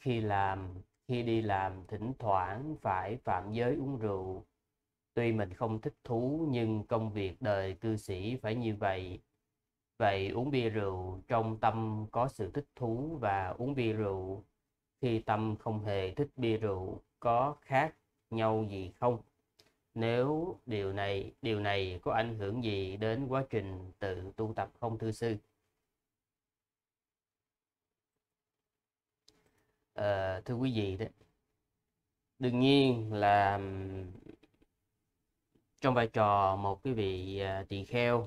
khi làm khi đi làm thỉnh thoảng phải phạm giới uống rượu tuy mình không thích thú nhưng công việc đời cư sĩ phải như vậy vậy uống bia rượu trong tâm có sự thích thú và uống bia rượu khi tâm không hề thích bia rượu có khác nhau gì không nếu điều này điều này có ảnh hưởng gì đến quá trình tự tu tập không thưa sư uh, thưa quý vị đó đương nhiên là trong vai trò một cái vị uh, tỳ kheo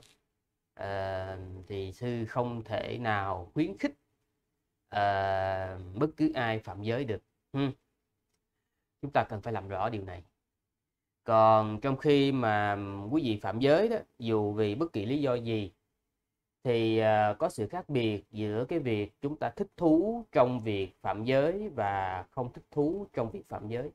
uh, thì sư không thể nào khuyến khích uh, bất cứ ai phạm giới được hmm. chúng ta cần phải làm rõ điều này còn trong khi mà quý vị phạm giới đó dù vì bất kỳ lý do gì thì ờ, có sự khác biệt giữa cái việc chúng ta thích thú trong việc phạm giới và không thích thú trong việc phạm giới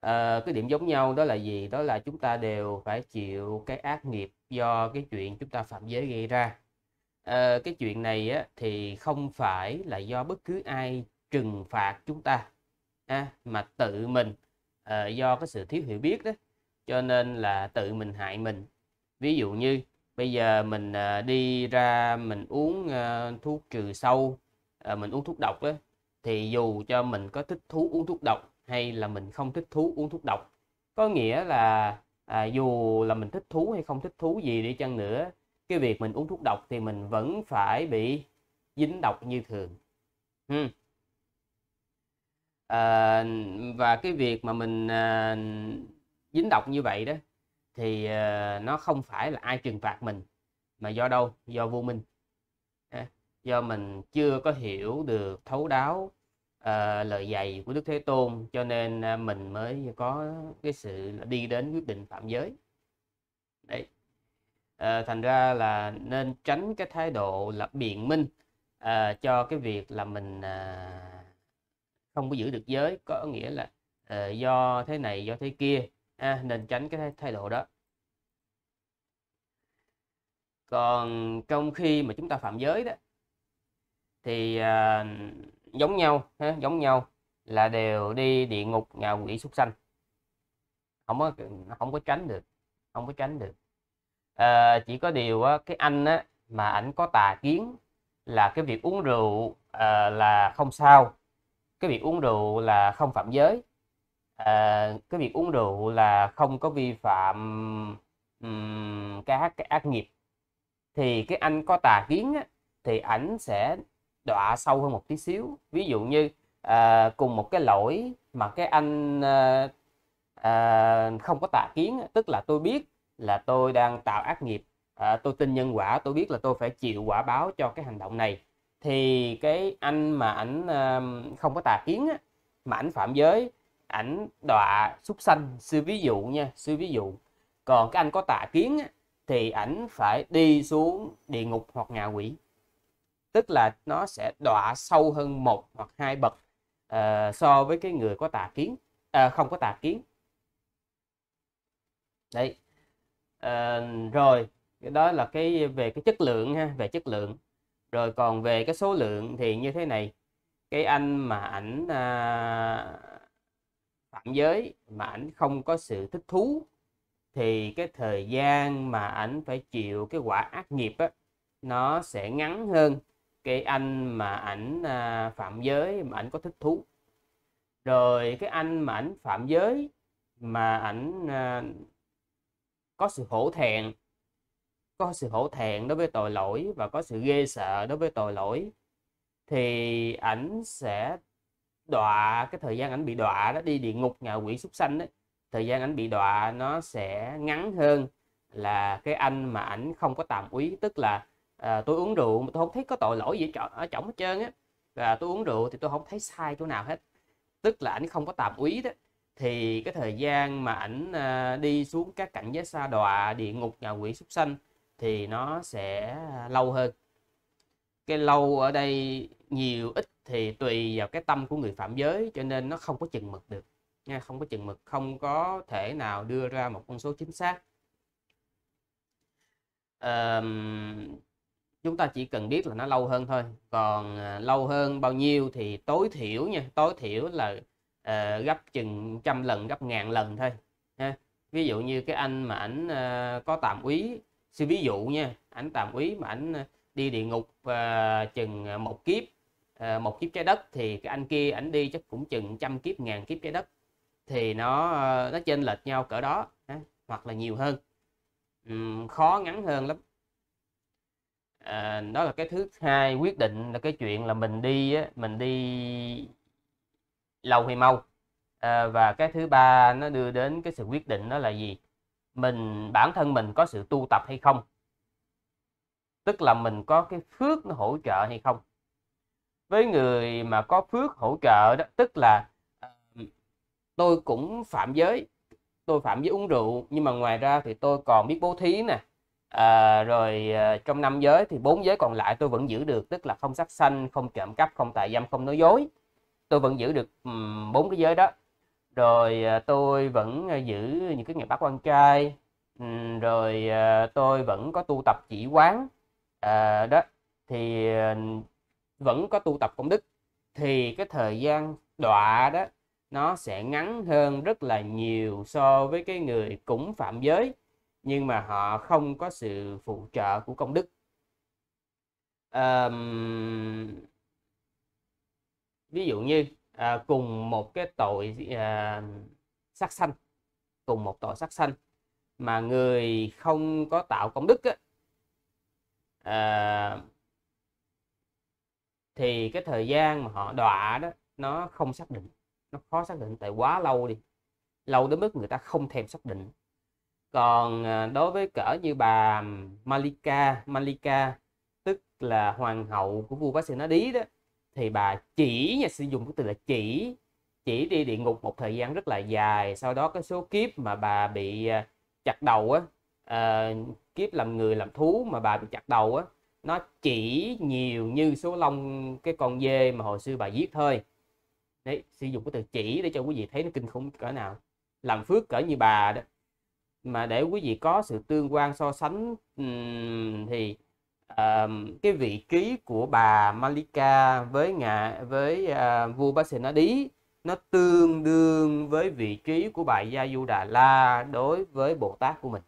à, cái điểm giống nhau đó là gì đó là chúng ta đều phải chịu cái ác nghiệp do cái chuyện chúng ta phạm giới gây ra à, cái chuyện này á, thì không phải là do bất cứ ai trừng phạt chúng ta à, mà tự mình à, do cái sự thiếu hiểu biết đó cho nên là tự mình hại mình ví dụ như bây giờ mình à, đi ra mình uống à, thuốc trừ sâu à, mình uống thuốc độc đó, thì dù cho mình có thích thú uống thuốc độc hay là mình không thích thú uống thuốc độc có nghĩa là à, dù là mình thích thú hay không thích thú gì đi chăng nữa cái việc mình uống thuốc độc thì mình vẫn phải bị dính độc như thường hmm. à, và cái việc mà mình à, dính độc như vậy đó thì uh, nó không phải là ai trừng phạt mình mà do đâu do vô minh à, do mình chưa có hiểu được thấu đáo uh, lời dạy của đức thế tôn cho nên uh, mình mới có cái sự đi đến quyết định phạm giới đấy uh, thành ra là nên tránh cái thái độ là biện minh uh, cho cái việc là mình uh, không có giữ được giới có nghĩa là uh, do thế này do thế kia à, nên tránh cái thái độ đó còn trong khi mà chúng ta phạm giới đó thì à, giống nhau ha, giống nhau là đều đi địa ngục ngạ quỷ súc sanh không có không có tránh được không có tránh được à, chỉ có điều cái anh á, mà ảnh có tà kiến là cái việc uống rượu à, là không sao cái việc uống rượu là không phạm giới à, cái việc uống rượu là không có vi phạm um, các cái ác nghiệp thì cái anh có tà kiến á, thì ảnh sẽ đọa sâu hơn một tí xíu ví dụ như à, cùng một cái lỗi mà cái anh à, à, không có tà kiến tức là tôi biết là tôi đang tạo ác nghiệp à, tôi tin nhân quả tôi biết là tôi phải chịu quả báo cho cái hành động này thì cái anh mà ảnh à, không có tà kiến á, mà ảnh phạm giới ảnh đọa súc sanh sư ví dụ nha sư ví dụ còn cái anh có tà kiến á, thì ảnh phải đi xuống địa ngục hoặc ngạ quỷ tức là nó sẽ đọa sâu hơn một hoặc hai bậc uh, so với cái người có tà kiến uh, không có tà kiến đấy uh, rồi cái đó là cái về cái chất lượng ha về chất lượng rồi còn về cái số lượng thì như thế này cái anh mà ảnh uh, phạm giới mà ảnh không có sự thích thú thì cái thời gian mà ảnh phải chịu cái quả ác nghiệp á, nó sẽ ngắn hơn cái anh mà ảnh à, phạm giới mà ảnh có thích thú rồi cái anh mà ảnh phạm giới mà ảnh à, có sự hổ thẹn có sự hổ thẹn đối với tội lỗi và có sự ghê sợ đối với tội lỗi thì ảnh sẽ đọa cái thời gian ảnh bị đọa đó đi địa ngục nhà quỷ súc sanh đấy thời gian ảnh bị đọa nó sẽ ngắn hơn là cái anh mà ảnh không có tàm úy tức là à, tôi uống rượu mà tôi không thấy có tội lỗi gì ở chổng hết trơn á và tôi uống rượu thì tôi không thấy sai chỗ nào hết tức là ảnh không có tàm úy đó thì cái thời gian mà ảnh à, đi xuống các cảnh giới xa đọa địa ngục nhà quỷ súc sanh thì nó sẽ à, lâu hơn cái lâu ở đây nhiều ít thì tùy vào cái tâm của người phạm giới cho nên nó không có chừng mực được nha không có chừng mực không có thể nào đưa ra một con số chính xác à, chúng ta chỉ cần biết là nó lâu hơn thôi còn à, lâu hơn bao nhiêu thì tối thiểu nha tối thiểu là uh, gấp chừng trăm lần gấp ngàn lần thôi ha ví dụ như cái anh mà ảnh uh, có tạm úy ví dụ nha ảnh tạm úy mà ảnh đi địa ngục uh, chừng một kiếp Ờ, một kiếp trái đất thì cái anh kia ảnh đi chắc cũng chừng trăm kiếp ngàn kiếp trái đất thì nó ờ, nó chênh lệch nhau cỡ đó hoặc là nhiều hơn uhm, khó ngắn hơn lắm à, đó là cái thứ hai quyết định là cái chuyện là mình đi mình đi lâu hay mau à, và cái thứ ba nó đưa đến cái sự quyết định đó là gì mình bản thân mình có sự tu tập hay không tức là mình có cái phước nó hỗ trợ hay không với người mà có phước hỗ trợ đó tức là tôi cũng phạm giới tôi phạm giới uống rượu nhưng mà ngoài ra thì tôi còn biết bố thí nè à, rồi ờ, trong năm giới thì bốn giới còn lại tôi vẫn giữ được tức là không sát sanh không trộm cắp không tà dâm không nói dối tôi vẫn giữ được bốn cái giới đó rồi ờ, tôi vẫn ờ, giữ những cái ngày bác quan trai rồi tôi vẫn có tu tập chỉ quán à, đó thì vẫn có tu tập công đức thì cái thời gian đọa đó nó sẽ ngắn hơn rất là nhiều so với cái người cũng phạm giới nhưng mà họ không có sự phụ trợ của công đức um, ví dụ như à, cùng một cái tội à, sát sanh cùng một tội sát sanh mà người không có tạo công đức á, à, thì cái thời gian mà họ đọa đó nó không xác định nó khó xác định tại quá lâu đi lâu đến mức người ta không thèm xác định còn à, đối với cỡ như bà Malika Malika tức là hoàng hậu của vua Vasenadi đó thì bà chỉ nhà sử dụng cái từ là chỉ chỉ đi địa ngục một thời gian rất là dài sau đó cái số kiếp mà bà bị à, chặt đầu á uh, kiếp làm người làm thú mà bà bị chặt đầu á nó chỉ nhiều như số lông cái con dê mà hồi xưa bà giết thôi đấy sử dụng cái từ chỉ để cho quý vị thấy nó kinh khủng cỡ nào làm phước cỡ như bà đó mà để quý vị có sự tương quan so sánh thì uh, cái vị trí của bà Malika với ngạ với uh, vua Basenadi nó tương đương với vị trí của bà Gia Du Đà La đối với Bồ Tát của mình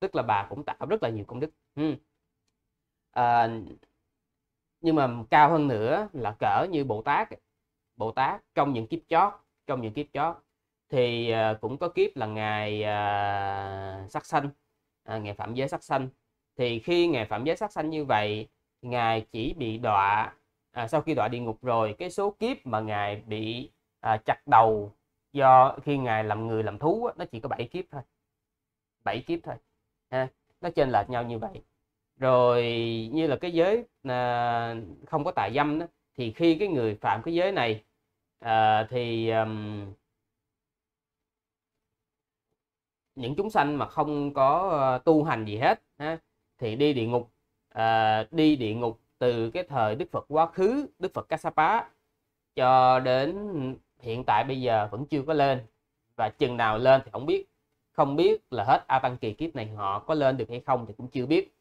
tức là bà cũng tạo rất là nhiều công đức ừ à, nhưng mà cao hơn nữa là cỡ như bồ tát bồ tát trong những kiếp chót trong những kiếp chót thì ờ, cũng có kiếp là ngài à, sắc sanh à, ngài phạm giới sắc sanh thì khi ngài phạm giới sắc sanh như vậy ngài chỉ bị đọa à, sau khi đọa địa ngục rồi cái số kiếp mà ngài bị à, chặt đầu do khi ngài làm người làm thú nó chỉ có 7 kiếp thôi 7 kiếp thôi ha nó trên lệch nhau như vậy rồi như là cái giới à, không có tà dâm đó thì khi cái người phạm cái giới này à, thì um, những chúng sanh mà không có ờ, tu hành gì hết ha, thì đi địa ngục à, đi địa ngục từ cái thời Đức Phật quá khứ Đức Phật Kassapa cho đến hiện tại bây giờ vẫn chưa có lên và chừng nào lên thì không biết không biết là hết A Tăng Kỳ kiếp này họ có lên được hay không thì cũng chưa biết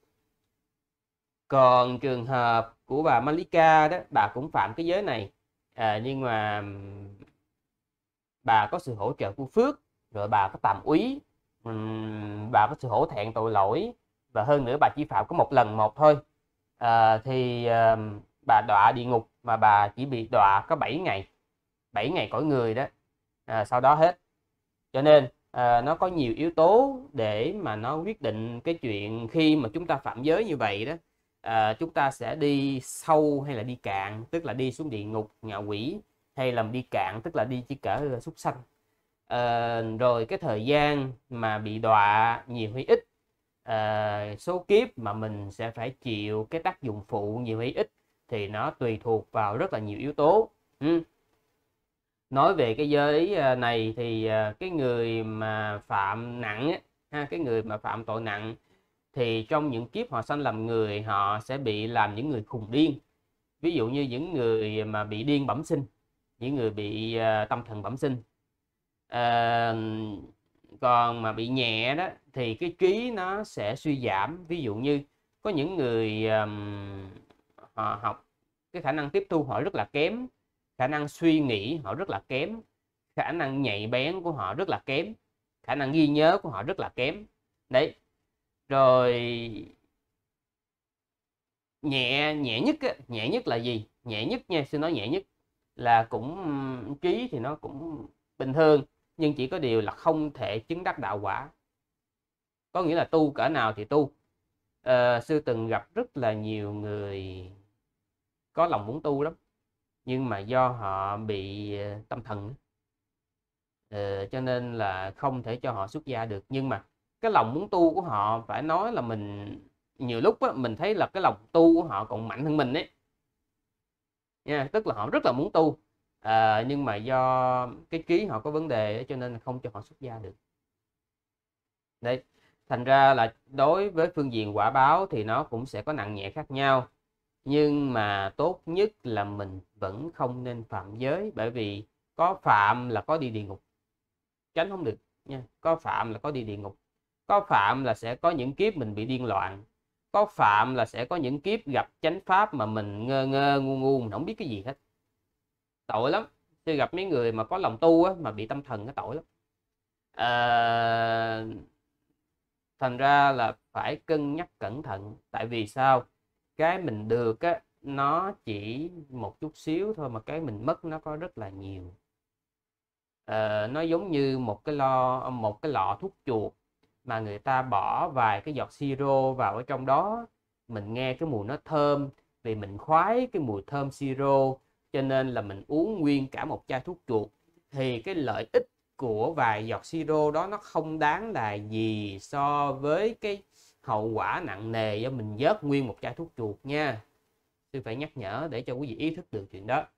còn trường hợp của bà Malika đó bà cũng phạm cái giới này à, nhưng mà bà có sự hỗ trợ của phước rồi bà có tạm úy bà có sự hổ thẹn tội lỗi và hơn nữa bà chỉ phạm có một lần một thôi à, thì à, bà đọa địa ngục mà bà chỉ bị đọa có 7 ngày 7 ngày cõi người đó à, sau đó hết cho nên à, nó có nhiều yếu tố để mà nó quyết định cái chuyện khi mà chúng ta phạm giới như vậy đó à, chúng ta sẽ đi sâu hay là đi cạn tức là đi xuống địa ngục ngạ quỷ hay làm đi cạn tức là đi chỉ cỡ súc sanh à, rồi cái thời gian mà bị đọa nhiều hay ít à, số kiếp mà mình sẽ phải chịu cái tác dụng phụ nhiều hay ít thì nó tùy thuộc vào rất là nhiều yếu tố ừ. nói về cái giới này thì cái người mà phạm nặng ha cái người mà phạm tội nặng thì trong những kiếp họ sanh làm người họ sẽ bị làm những người khùng điên ví dụ như những người mà bị điên bẩm sinh những người bị uh, tâm thần bẩm sinh uh, còn mà bị nhẹ đó thì cái trí nó sẽ suy giảm ví dụ như có những người um, họ học cái khả năng tiếp thu họ rất là kém khả năng suy nghĩ họ rất là kém khả năng nhạy bén của họ rất là kém khả năng ghi nhớ của họ rất là kém đấy rồi nhẹ nhẹ nhất á, nhẹ nhất là gì nhẹ nhất nha xin nói nhẹ nhất là cũng trí thì nó cũng bình thường nhưng chỉ có điều là không thể chứng đắc đạo quả có nghĩa là tu cỡ nào thì tu à, sư từng gặp rất là nhiều người có lòng muốn tu lắm nhưng mà do họ bị ờ, tâm thần à, cho nên là không thể cho họ xuất gia được nhưng mà cái lòng muốn tu của họ phải nói là mình nhiều lúc á, mình thấy là cái lòng tu của họ còn mạnh hơn mình ấy nha tức là họ rất là muốn tu à, nhưng mà do cái ký họ có vấn đề cho nên không cho họ xuất gia được đấy thành ra là đối với phương diện quả báo thì nó cũng sẽ có nặng nhẹ khác nhau nhưng mà tốt nhất là mình vẫn không nên phạm giới bởi vì có phạm là có đi địa ngục tránh không được nha có phạm là có đi địa ngục có phạm là sẽ có những kiếp mình bị điên loạn có phạm là sẽ có những kiếp gặp chánh pháp mà mình ngơ ngơ ngu ngu mình không biết cái gì hết tội lắm tôi gặp mấy người mà có lòng tu á, mà bị tâm thần cái tội lắm à, thành ra là phải cân nhắc cẩn thận tại vì sao cái mình được á, nó chỉ một chút xíu thôi mà cái mình mất nó có rất là nhiều à, nó giống như một cái lo một cái lọ thuốc chuột mà người ta bỏ vài cái giọt siro vào ở trong đó mình nghe cái mùi nó thơm vì mình khoái cái mùi thơm siro cho nên là mình uống nguyên cả một chai thuốc chuột thì cái lợi ích của vài giọt siro đó nó không đáng là gì so với cái hậu quả nặng nề do mình vớt nguyên một chai thuốc chuột nha tôi phải nhắc nhở để cho quý vị ý thức được chuyện đó